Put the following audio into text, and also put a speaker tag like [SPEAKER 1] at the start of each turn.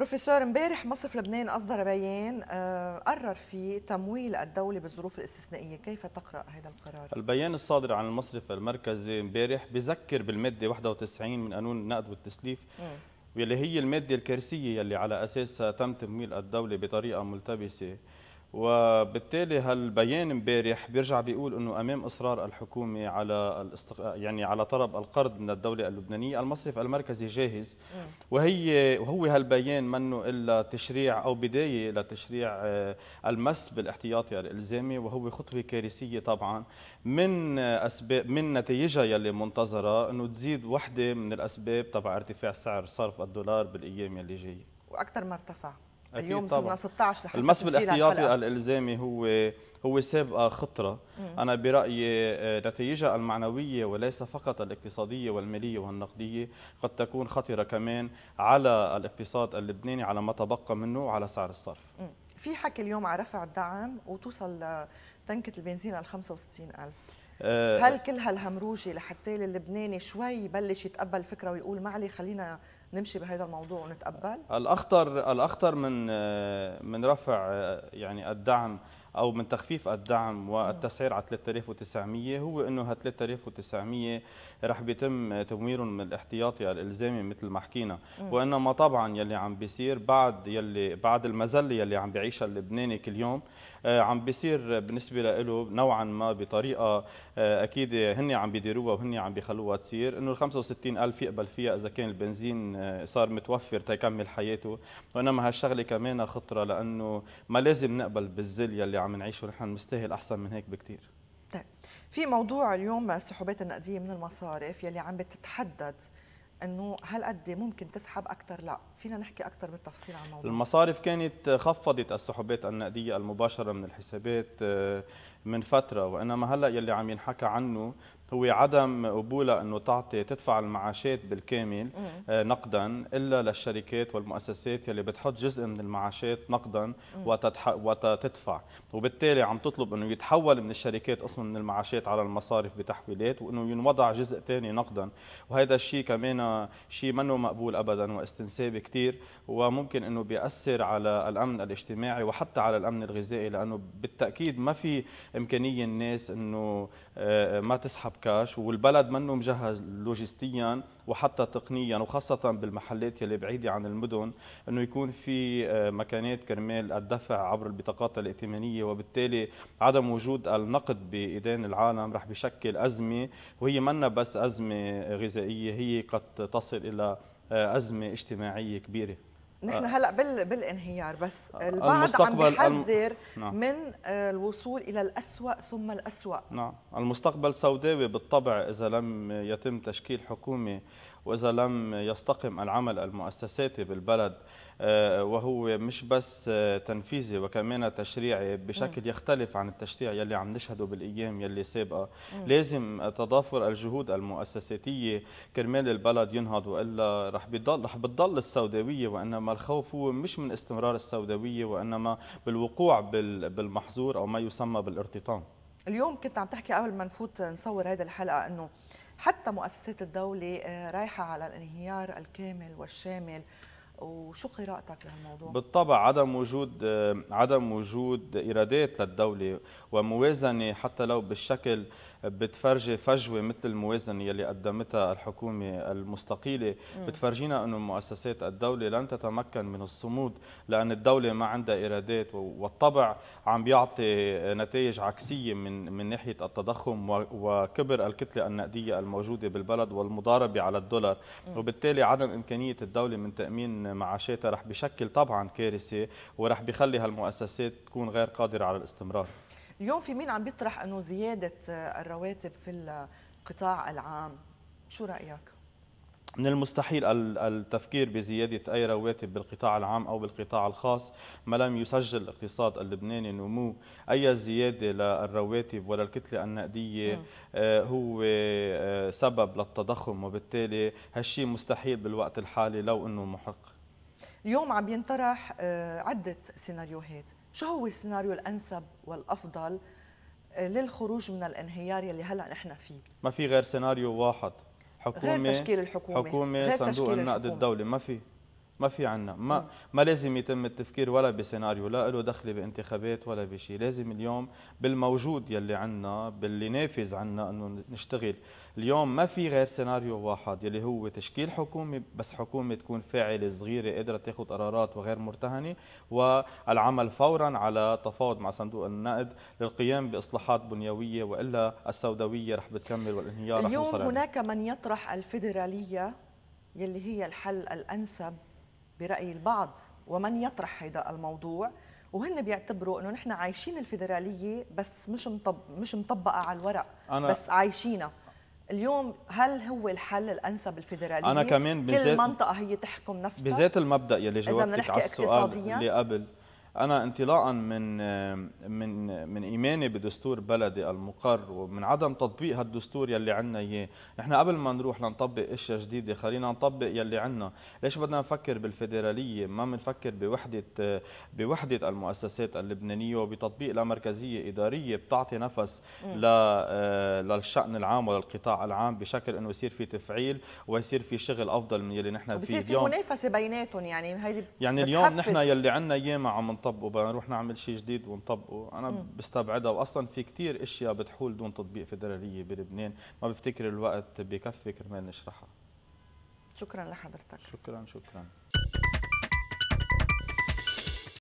[SPEAKER 1] بروفيسور امبارح مصرف لبنان أصدر بيان آه، قرر فيه تمويل الدولة بالظروف الاستثنائية، كيف تقرأ هذا القرار؟
[SPEAKER 2] البيان الصادر عن المصرف المركزي امبارح بذكر بالمادة 91 من قانون النقد والتسليف واللي هي المادة الكارثية اللي على أساسها تم تمويل الدولة بطريقة ملتبسة وبالتالي هالبيان امبارح بيرجع بيقول انه امام اصرار الحكومه على الاستق... يعني على طلب القرض من الدوله اللبنانيه المصرف المركزي جاهز وهي وهو هالبيان منه الا تشريع او بدايه لتشريع آه، المس بالاحتياطي الالزامي وهو خطوه كارثيه طبعا من اسباب من نتائجها يلي منتظره انه تزيد وحده من الاسباب تبع ارتفاع سعر صرف الدولار بالايام يلي جايه
[SPEAKER 1] واكثر ما ارتفع اليوم صرنا 16 لحتى المسب الاحتياطي
[SPEAKER 2] الالزامي هو هو سابقه خطره مم. انا برايي آه، نتائجها المعنويه وليس فقط الاقتصاديه والماليه والنقديه قد تكون خطره كمان على الاقتصاد اللبناني على ما تبقى منه وعلى سعر الصرف
[SPEAKER 1] مم. في حكي اليوم على رفع الدعم وتوصل تنكه البنزين على 65000 آه، هل كل هالهمروجه لحتى اللبناني شوي يبلش يتقبل الفكره ويقول معلي خلينا نمشي بهذا الموضوع ونتقبل
[SPEAKER 2] الاخطر الاخطر من آه، من رفع آه، يعني الدعم او من تخفيف الدعم والتسعير على 3900 هو انه هال 3900 رح بيتم تمويلهم من الاحتياطي الالزامي مثل ما حكينا وانما طبعا يلي عم بيصير بعد يلي بعد المذله يلي عم بيعيشها اللبناني كل يوم آه، عم بيصير بالنسبه له نوعا ما بطريقه آه، اكيد هن عم بيديروها وهن عم بيخلوها تصير انه ال 65000 يقبل فيها اذا كان البنزين آه، صار متوفر تيكمل حياته وانما هالشغله كمان خطره لانه ما لازم نقبل بالذل يلي عم نعيشه نحن مستاهل احسن من هيك بكثير
[SPEAKER 1] طيب في موضوع اليوم السحوبات النقديه من المصارف يلي عم بتتحدد انه هل قد ممكن تسحب اكثر لا فينا نحكي اكثر بالتفصيل عن الموضوع
[SPEAKER 2] المصارف كانت خفضت السحوبات النقديه المباشره من الحسابات آه، من فتره وانما هلا يلي عم ينحكى عنه هو عدم قبولها انه تعطي تدفع المعاشات بالكامل آه، نقدا الا للشركات والمؤسسات يلي بتحط جزء من المعاشات نقدا وتدفع وبالتالي عم تطلب انه يتحول من الشركات قسم من المعاشات على المصارف بتحويلات وانه ينوضع جزء ثاني نقدا وهذا الشيء كمان شيء منه مقبول ابدا واستنساب كثير وممكن انه بياثر على الامن الاجتماعي وحتى على الامن الغذائي لانه بالتاكيد ما في امكانيه الناس انه آه، ما تسحب كاش والبلد منه مجهز لوجستيا وحتى تقنيا وخاصه بالمحلات يلي بعيده عن المدن انه يكون في آه، مكانات كرمال الدفع عبر البطاقات الائتمانيه وبالتالي عدم وجود النقد بايدين العالم رح بيشكل ازمه وهي منا بس ازمه غذائيه هي قد تصل الى آه، ازمه اجتماعيه كبيره نحن آه،
[SPEAKER 1] هلا بال بالانهيار بس البعض آه، عم بحذر نعم. من الوصول الى الاسوء ثم الاسوء
[SPEAKER 2] نعم المستقبل سوداوي بالطبع اذا لم يتم تشكيل حكومه واذا لم يستقم العمل المؤسساتي بالبلد آه، وهو مش بس آه، تنفيذي وكمان تشريعي بشكل يختلف عن التشريع يلي عم نشهده بالايام يلي سابقه لازم تضافر الجهود المؤسساتيه كرمال البلد ينهض والا رح بضل رح بتضل السوداويه وانما الخوف هو مش من استمرار السوداويه وانما بالوقوع بالمحظور او ما يسمى بالارتطام
[SPEAKER 1] اليوم كنت عم تحكي قبل ما نفوت نصور هذه الحلقه انه حتى مؤسسات الدولة آه، رايحة على الانهيار الكامل والشامل وشو قراءتك لهالموضوع؟
[SPEAKER 2] بالطبع عدم وجود عدم وجود ايرادات للدوله وموازنه حتى لو بالشكل بتفرجي فجوه مثل الموازنه يلي قدمتها الحكومه المستقيله بتفرجينا انه مؤسسات الدوله لن تتمكن من الصمود لان الدوله ما عندها ايرادات والطبع عم بيعطي نتائج عكسيه من من ناحيه التضخم وكبر الكتله النقديه الموجوده بالبلد والمضاربه على الدولار وبالتالي عدم امكانيه الدوله من تامين معاشاتها رح بشكل طبعا كارثه ورح بخلي هالمؤسسات تكون غير قادره على الاستمرار
[SPEAKER 1] اليوم في مين عم بيطرح انه زياده آه، الرواتب في القطاع العام شو رايك
[SPEAKER 2] من المستحيل التفكير بزيادة أي رواتب بالقطاع العام أو بالقطاع الخاص ما لم يسجل الاقتصاد اللبناني نمو أي زيادة للرواتب ولا الكتلة النقدية آه، هو آه، سبب للتضخم وبالتالي هالشيء مستحيل بالوقت الحالي لو أنه محق
[SPEAKER 1] اليوم عم ينطرح آه، عدة سيناريوهات شو هو السيناريو الأنسب والأفضل آه، للخروج من الانهيار يلي هلا نحن فيه
[SPEAKER 2] ما في غير سيناريو واحد حكومه غير تشكيل الحكومه حكومه صندوق النقد الدولي ما في ما في عنا ما نعم. ما لازم يتم التفكير ولا بسيناريو لا له دخل بانتخابات ولا بشيء لازم اليوم بالموجود يلي عنا باللي نافذ عنا انه نشتغل اليوم ما في غير سيناريو واحد يلي هو تشكيل حكومه بس حكومه تكون فاعله صغيره قادره تاخذ قرارات وغير مرتهنه والعمل فورا على تفاوض مع صندوق النقد للقيام باصلاحات بنيويه والا السوداويه رح بتكمل والانهيار اليوم رح هناك
[SPEAKER 1] من يطرح الفيدراليه يلي هي الحل الانسب برأي البعض ومن يطرح هذا الموضوع وهن بيعتبروا انه نحن عايشين الفيدراليه بس مش مطب مش مطبقه على الورق أنا بس عايشينها اليوم هل هو الحل الانسب الفيدراليه انا كمان بزيت كل منطقه هي تحكم نفسها بذات
[SPEAKER 2] المبدا يلي جاوبتك على السؤال اللي قبل انا انطلاقا من من من ايماني بدستور بلدي المقر ومن عدم تطبيق هالدستور يلي عنا اياه، نحن قبل ما نروح لنطبق اشياء جديده خلينا نطبق يلي عنا، ليش بدنا نفكر بالفيدراليه؟ ما بنفكر بوحده بوحده المؤسسات اللبنانيه وبتطبيق لمركزيه اداريه بتعطي نفس للشان العام وللقطاع العام بشكل انه يصير في تفعيل ويصير في شغل افضل من يلي نحن فيه اليوم. بصير في
[SPEAKER 1] منافسه بيناتهم يعني هيدي
[SPEAKER 2] يعني اليوم نحن يلي عنا اياه مع نطبقه بدنا نروح نعمل شيء جديد ونطبقه انا م. بستبعدها واصلا في كثير اشياء بتحول دون تطبيق فدراليه بلبنان ما بفتكر الوقت بكفي كرمال نشرحها
[SPEAKER 1] شكرا لحضرتك شكرا شكرا